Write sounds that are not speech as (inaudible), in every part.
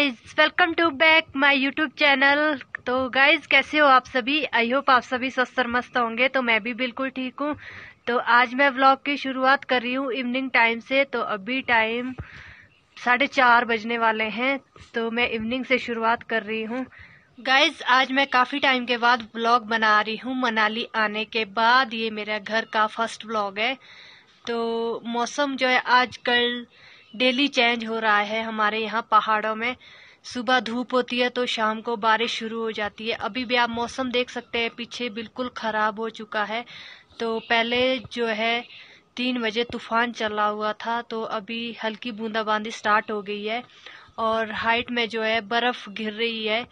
Guys welcome to back my YouTube channel तो guys कैसे हो आप सभी आई होप आप सभी स्वस्थ और मस्त होंगे तो मैं भी बिल्कुल ठीक हूँ तो आज मैं व्लॉग की शुरुआत कर रही हूँ इवनिंग टाइम से तो अभी टाइम साढ़े चार बजने वाले हैं तो मैं इवनिंग से शुरुआत कर रही हूँ गाइज आज मैं काफ़ी टाइम के बाद ब्लॉग बना रही हूँ मनाली आने के बाद ये मेरा घर का फर्स्ट ब्लॉग है तो मौसम जो है आजकल डेली चेंज हो रहा है हमारे यहाँ पहाड़ों में सुबह धूप होती है तो शाम को बारिश शुरू हो जाती है अभी भी आप मौसम देख सकते हैं पीछे बिल्कुल ख़राब हो चुका है तो पहले जो है तीन बजे तूफान चला हुआ था तो अभी हल्की बूंदाबांदी स्टार्ट हो गई है और हाइट में जो है बर्फ़ गिर रही है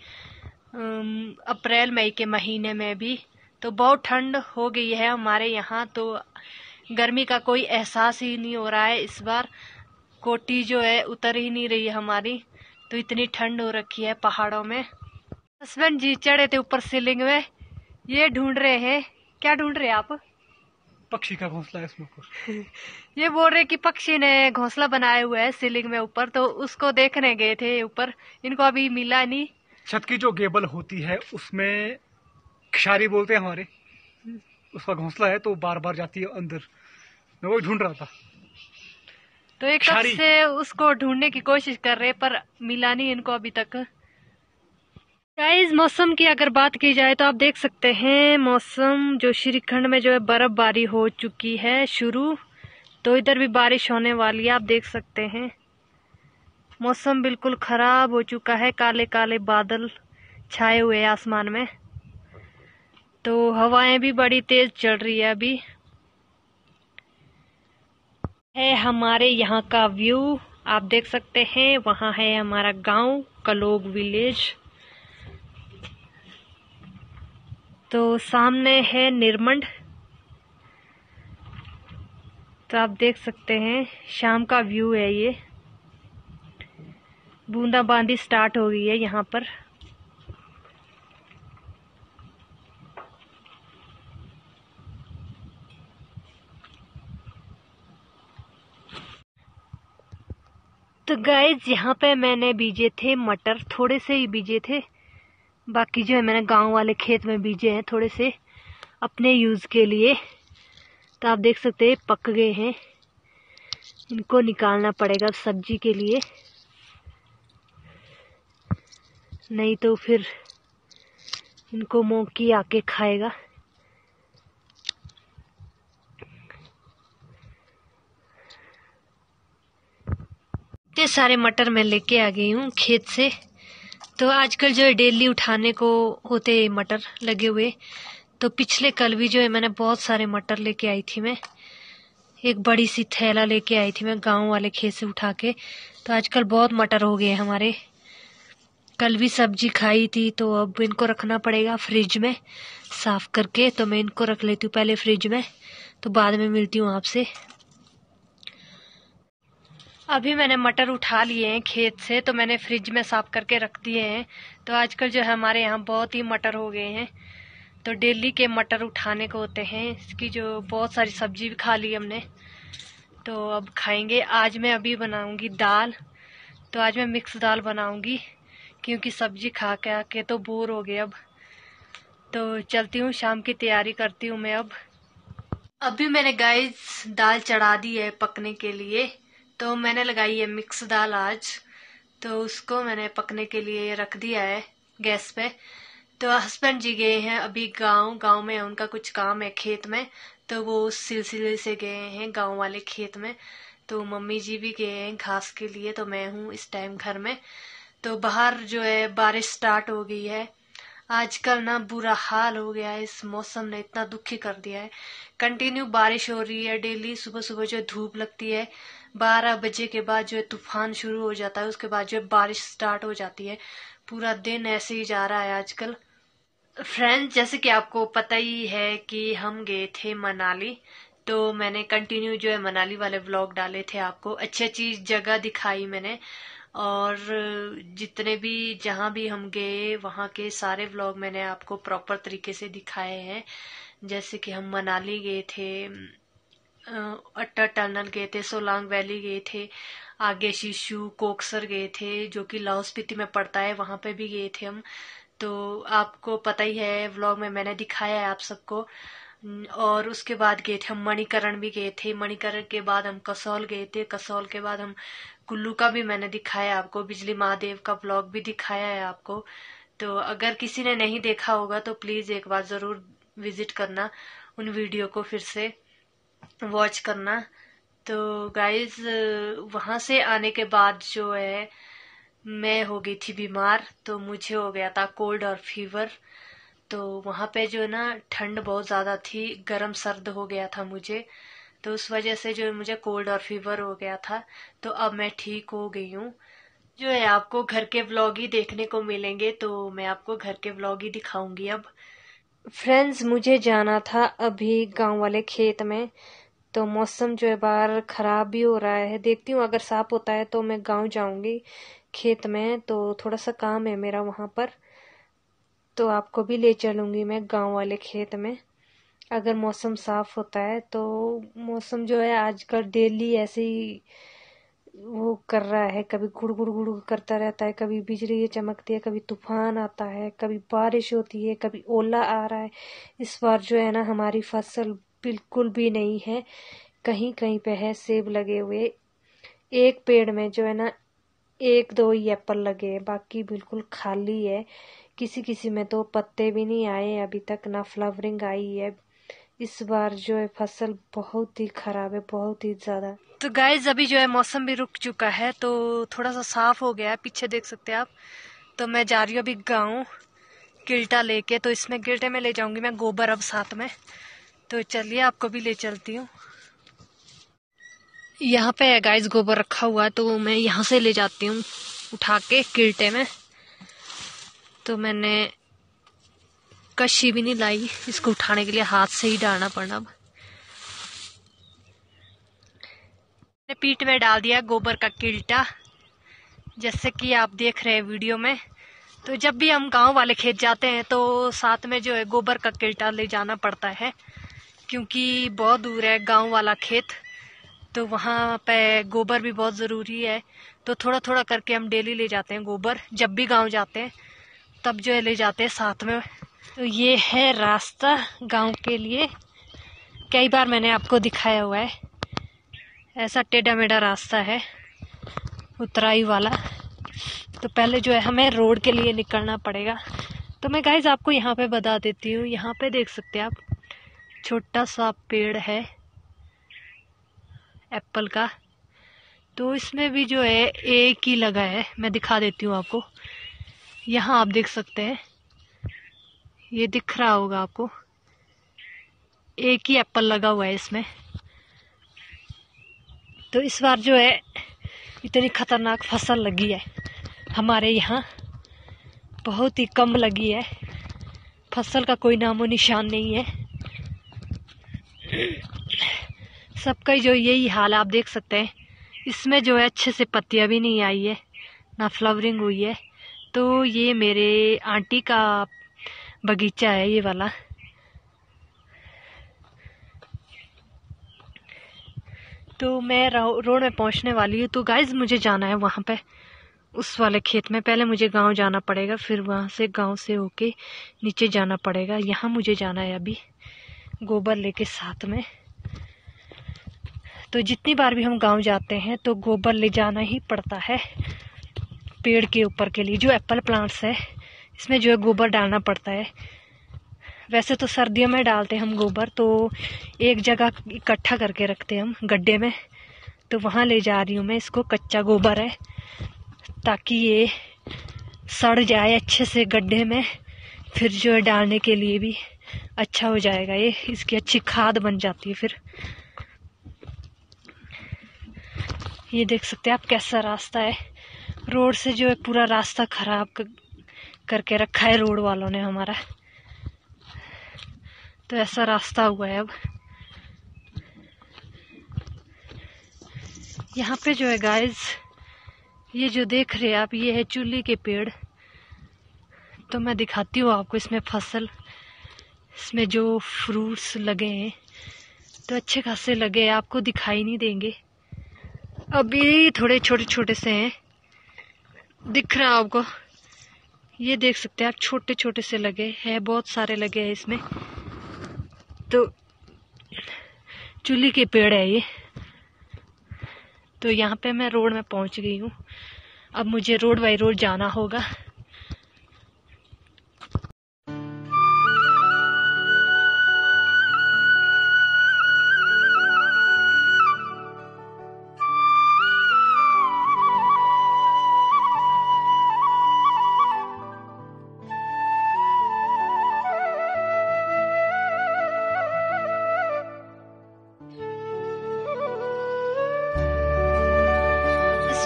अप्रैल मई के महीने में भी तो बहुत ठंड हो गई है हमारे यहाँ तो गर्मी का कोई एहसास ही नहीं हो रहा है इस बार कोटी जो है उतर ही नहीं रही है हमारी तो इतनी ठंड हो रखी है पहाड़ों में हस्बैंड जी चढ़े थे ऊपर सीलिंग में ये ढूंढ रहे हैं क्या ढूंढ रहे आप पक्षी का घोंसला इसमें (laughs) ये बोल रहे कि पक्षी ने घोंसला बनाया हुआ है सीलिंग में ऊपर तो उसको देखने गए थे ऊपर इनको अभी मिला नहीं छत की जो गेबल होती है उसमें खिशारी बोलते हैं हमारे हम्म। उसका घोंसला है तो बार बार जाती है अंदर मैं वही ढूंढ रहा था तो एक कब से उसको ढूंढने की कोशिश कर रहे पर मिला नहीं इनको अभी तक गाइस मौसम की अगर बात की जाए तो आप देख सकते हैं मौसम जो श्रीखंड में जो है बर्फबारी हो चुकी है शुरू तो इधर भी बारिश होने वाली है आप देख सकते हैं मौसम बिल्कुल ख़राब हो चुका है काले काले बादल छाए हुए आसमान में तो हवाएं भी बड़ी तेज़ चल रही है अभी है हमारे यहाँ का व्यू आप देख सकते हैं वहाँ है हमारा गांव कलोग विलेज तो सामने है निर्मंड तो आप देख सकते हैं शाम का व्यू है ये बूंदाबांदी स्टार्ट हो गई है यहाँ पर तो गैज यहाँ पे मैंने बीजे थे मटर थोड़े से ही बीजे थे बाकी जो है मैंने गांव वाले खेत में बीजे हैं थोड़े से अपने यूज़ के लिए तो आप देख सकते हैं पक गए हैं इनको निकालना पड़ेगा सब्जी के लिए नहीं तो फिर इनको मोकी आके खाएगा सारे मटर मैं लेके आ गई हूँ खेत से तो आजकल जो है डेली उठाने को होते मटर लगे हुए तो पिछले कल भी जो है मैंने बहुत सारे मटर लेके आई थी मैं एक बड़ी सी थैला लेके आई थी मैं गांव वाले खेत से उठा के तो आजकल बहुत मटर हो गए हमारे कल भी सब्जी खाई थी तो अब इनको रखना पड़ेगा फ्रिज में साफ़ करके तो मैं इनको रख लेती हूँ पहले फ्रिज में तो बाद में मिलती हूँ आपसे अभी मैंने मटर उठा लिए हैं खेत से तो मैंने फ्रिज में साफ़ करके रख दिए हैं तो आजकल जो है हमारे यहाँ बहुत ही मटर हो गए हैं तो डेली के मटर उठाने को होते हैं इसकी जो बहुत सारी सब्जी भी खा ली हमने तो अब खाएंगे आज मैं अभी बनाऊंगी दाल तो आज मैं मिक्स दाल बनाऊंगी क्योंकि सब्जी खा के के तो बोर हो गए अब तो चलती हूँ शाम की तैयारी करती हूँ मैं अब अभी मैंने गाय दाल चढ़ा दी है पकने के लिए तो मैंने लगाई है मिक्स दाल आज तो उसको मैंने पकने के लिए रख दिया है गैस पे तो हस्बैंड जी गए हैं अभी गांव गांव में उनका कुछ काम है खेत में तो वो उस सिलसिले से गए हैं गांव वाले खेत में तो मम्मी जी भी गए हैं घास के लिए तो मैं हूँ इस टाइम घर में तो बाहर जो है बारिश स्टार्ट हो गई है आजकल ना बुरा हाल हो गया है इस मौसम ने इतना दुखी कर दिया है कंटिन्यू बारिश हो रही है डेली सुबह सुबह जो धूप लगती है बारह बजे के बाद जो है तूफान शुरू हो जाता है उसके बाद जो है बारिश स्टार्ट हो जाती है पूरा दिन ऐसे ही जा रहा है आजकल फ्रेंड्स जैसे कि आपको पता ही है कि हम गए थे मनाली तो मैंने कंटिन्यू जो है मनाली वाले ब्लॉग डाले थे आपको अच्छी अच्छी जगह दिखाई मैंने और जितने भी जहां भी हम गए वहां के सारे ब्लॉग मैंने आपको प्रॉपर तरीके से दिखाए हैं जैसे कि हम मनाली गए थे अट्टा टनल गए थे सोलांग वैली गए थे आगे शिशु कोकसर गए थे जो कि लाहौल स्पीति में पड़ता है वहां पे भी गए थे हम तो आपको पता ही है व्लॉग में मैंने दिखाया है आप सबको और उसके बाद गए थे हम मणिकरण भी गए थे मणिकरण के बाद हम कसौल गए थे कसौल के बाद हम कुल्लू का भी मैंने दिखाया आपको बिजली महादेव का ब्लॉग भी दिखाया है आपको तो अगर किसी ने नहीं देखा होगा तो प्लीज एक बार जरूर विजिट करना उन वीडियो को फिर से वॉच करना तो गाइज वहां से आने के बाद जो है मैं हो गई थी बीमार तो मुझे हो गया था कोल्ड और फीवर तो वहां पे जो है ना ठंड बहुत ज़्यादा थी गर्म सर्द हो गया था मुझे तो उस वजह से जो मुझे कोल्ड और फीवर हो गया था तो अब मैं ठीक हो गई हूँ जो है आपको घर के ब्लॉग ही देखने को मिलेंगे तो मैं आपको घर के ब्लॉग ही दिखाऊंगी अब फ्रेंड्स मुझे जाना था अभी गांव वाले खेत में तो मौसम जो है बाहर ख़राब भी हो रहा है देखती हूँ अगर साफ होता है तो मैं गांव जाऊंगी खेत में तो थोड़ा सा काम है मेरा वहाँ पर तो आपको भी ले चलूँगी मैं गांव वाले खेत में अगर मौसम साफ़ होता है तो मौसम जो है आजकल डेली ऐसे ही वो कर रहा है कभी गुड़ गुड़ गुड़ करता रहता है कभी बिजली चमकती है कभी तूफान आता है कभी बारिश होती है कभी ओला आ रहा है इस बार जो है ना हमारी फसल बिल्कुल भी नहीं है कहीं कहीं पे है सेब लगे हुए एक पेड़ में जो है ना एक दो ही एप्पल लगे हैं बाकी बिल्कुल खाली है किसी किसी में तो पत्ते भी नहीं आए अभी तक ना फ्लावरिंग आई है इस बार जो है फसल बहुत ही ख़राब है बहुत ही ज़्यादा तो गाइज अभी जो है मौसम भी रुक चुका है तो थोड़ा सा साफ हो गया है पीछे देख सकते हैं आप तो मैं जा रही हूँ अभी गाँव गिल्टा लेके तो इसमें गिल्टे में ले जाऊँगी मैं गोबर अब साथ में तो चलिए आपको भी ले चलती हूँ यहाँ पे है गाइस गोबर रखा हुआ है तो मैं यहाँ से ले जाती हूँ उठा के किल्टे में तो मैंने कशी भी नहीं लाई इसको उठाने के लिए हाथ से ही डालना पड़ना अब पीठ में डाल दिया गोबर का किल्टा जैसे कि आप देख रहे हैं वीडियो में तो जब भी हम गांव वाले खेत जाते हैं तो साथ में जो है गोबर का किल्टा ले जाना पड़ता है क्योंकि बहुत दूर है गांव वाला खेत तो वहाँ पे गोबर भी बहुत ज़रूरी है तो थोड़ा थोड़ा करके हम डेली ले जाते हैं गोबर जब भी गांव जाते हैं तब जो है ले जाते हैं साथ में तो ये है रास्ता गाँव के लिए कई बार मैंने आपको दिखाया हुआ है ऐसा टेढ़ा मेढ़ा रास्ता है उतराई वाला तो पहले जो है हमें रोड के लिए निकलना पड़ेगा तो मैं गाइज आपको यहाँ पे बता देती हूँ यहाँ पे देख सकते हैं आप छोटा सा पेड़ है एप्पल का तो इसमें भी जो है एक ही लगा है मैं दिखा देती हूँ आपको यहाँ आप देख सकते हैं ये दिख रहा होगा आपको एक ही एप्पल लगा हुआ है इसमें तो इस बार जो है इतनी ख़तरनाक फसल लगी है हमारे यहाँ बहुत ही कम लगी है फसल का कोई नामो निशान नहीं है सबका जो यही हाल है आप देख सकते हैं इसमें जो है अच्छे से पत्तियाँ भी नहीं आई है ना फ्लावरिंग हुई है तो ये मेरे आंटी का बगीचा है ये वाला तो मैं रोड में पहुंचने वाली हूँ तो गाइज मुझे जाना है वहाँ पे उस वाले खेत में पहले मुझे गांव जाना पड़ेगा फिर वहाँ से गांव से होके नीचे जाना पड़ेगा यहाँ मुझे जाना है अभी गोबर लेके साथ में तो जितनी बार भी हम गांव जाते हैं तो गोबर ले जाना ही पड़ता है पेड़ के ऊपर के लिए जो एप्पल प्लांट्स है इसमें जो है गोबर डालना पड़ता है वैसे तो सर्दियों में डालते हम गोबर तो एक जगह इकट्ठा करके रखते हम गड्ढे में तो वहाँ ले जा रही हूँ मैं इसको कच्चा गोबर है ताकि ये सड़ जाए अच्छे से गड्ढे में फिर जो है डालने के लिए भी अच्छा हो जाएगा ये इसकी अच्छी खाद बन जाती है फिर ये देख सकते हैं आप कैसा रास्ता है रोड से जो है पूरा रास्ता खराब करके रखा है रोड वालों ने हमारा तो ऐसा रास्ता हुआ है अब यहाँ पे जो है गाइस ये जो देख रहे हैं आप ये है चूल्हे के पेड़ तो मैं दिखाती हूँ आपको इसमें फसल इसमें जो फ्रूट्स लगे हैं तो अच्छे खासे लगे हैं आपको दिखाई नहीं देंगे अभी थोड़े छोटे छोटे से हैं दिख रहा है आपको ये देख सकते हैं आप छोटे छोटे से लगे हैं बहुत सारे लगे हैं इसमें तो चूली के पेड़ है ये तो यहाँ पे मैं रोड में पहुँच गई हूँ अब मुझे रोड बाई रोड जाना होगा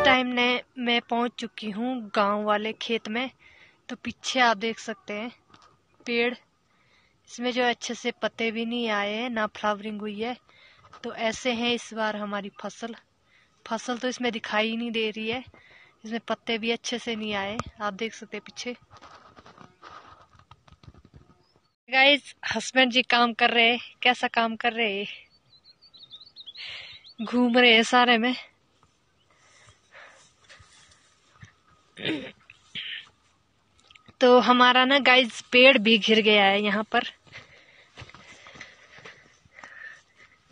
टाइम ने मैं पहुंच चुकी हूं गांव वाले खेत में तो पीछे आप देख सकते हैं पेड़ इसमें जो अच्छे से पत्ते भी नहीं आए हैं ना फ्लावरिंग हुई है तो ऐसे हैं इस बार हमारी फसल फसल तो इसमें दिखाई नहीं दे रही है इसमें पत्ते भी अच्छे से नहीं आए आप देख सकते हैं पीछे गाइस हस्बैंड जी काम कर रहे हैं कैसा काम कर रहे हैं घूम रहे हैं सारे में तो हमारा ना गाइस पेड़ भी घिर गया है यहाँ पर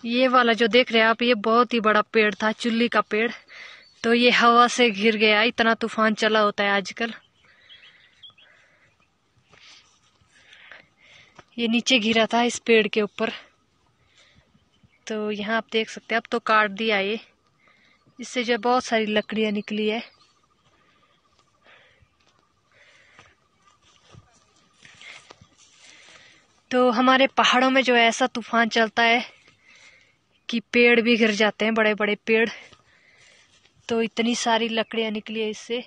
ये वाला जो देख रहे हैं आप ये बहुत ही बड़ा पेड़ था चुल्ली का पेड़ तो ये हवा से घिर गया इतना तूफान चला होता है आजकल ये नीचे घिरा था इस पेड़ के ऊपर तो यहाँ आप देख सकते हैं अब तो काट दिया ये इससे जो बहुत सारी लकड़ियाँ निकली है तो हमारे पहाड़ों में जो ऐसा तूफान चलता है कि पेड़ भी गिर जाते हैं बड़े बड़े पेड़ तो इतनी सारी लकड़ियाँ निकली है इससे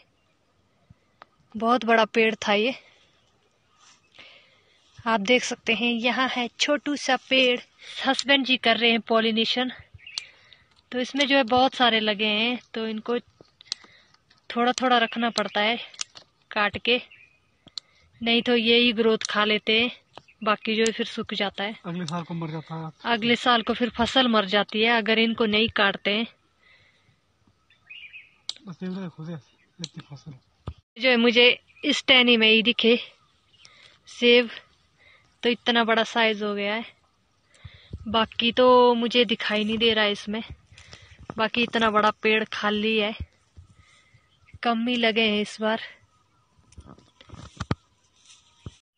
बहुत बड़ा पेड़ था ये आप देख सकते हैं यहाँ है छोटू सा पेड़ हस्बैंड जी कर रहे हैं पॉलिनेशन तो इसमें जो है बहुत सारे लगे हैं तो इनको थोड़ा थोड़ा रखना पड़ता है काट के नहीं तो ये ही ग्रोथ खा लेते हैं बाकी जो है फिर सूख जाता है अगले साल को मर जाता है अगले साल को फिर फसल मर जाती है अगर इनको नहीं काटते हैं जो है मुझे इस टहनी में ही दिखे सेब तो इतना बड़ा साइज हो गया है बाकी तो मुझे दिखाई नहीं दे रहा है इसमें बाकी इतना बड़ा पेड़ खाली है कम ही लगे हैं इस बार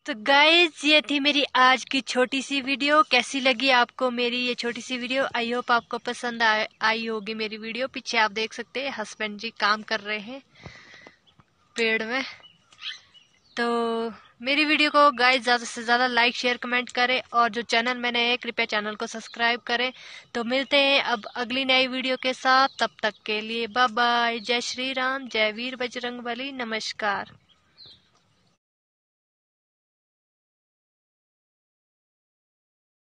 तो गाइज ये थी मेरी आज की छोटी सी वीडियो कैसी लगी आपको मेरी ये छोटी सी वीडियो आई होप आपको पसंद आ, आई होगी मेरी वीडियो पीछे आप देख सकते हैं हस्बैंड जी काम कर रहे हैं पेड़ में तो मेरी वीडियो को गाइज ज़्यादा से ज़्यादा लाइक शेयर कमेंट करें और जो चैनल मैंने है कृपया चैनल को सब्सक्राइब करें तो मिलते हैं अब अगली नई वीडियो के साथ तब तक के लिए बाय बाय जय श्री राम जय वीर बजरंग बली नमस्कार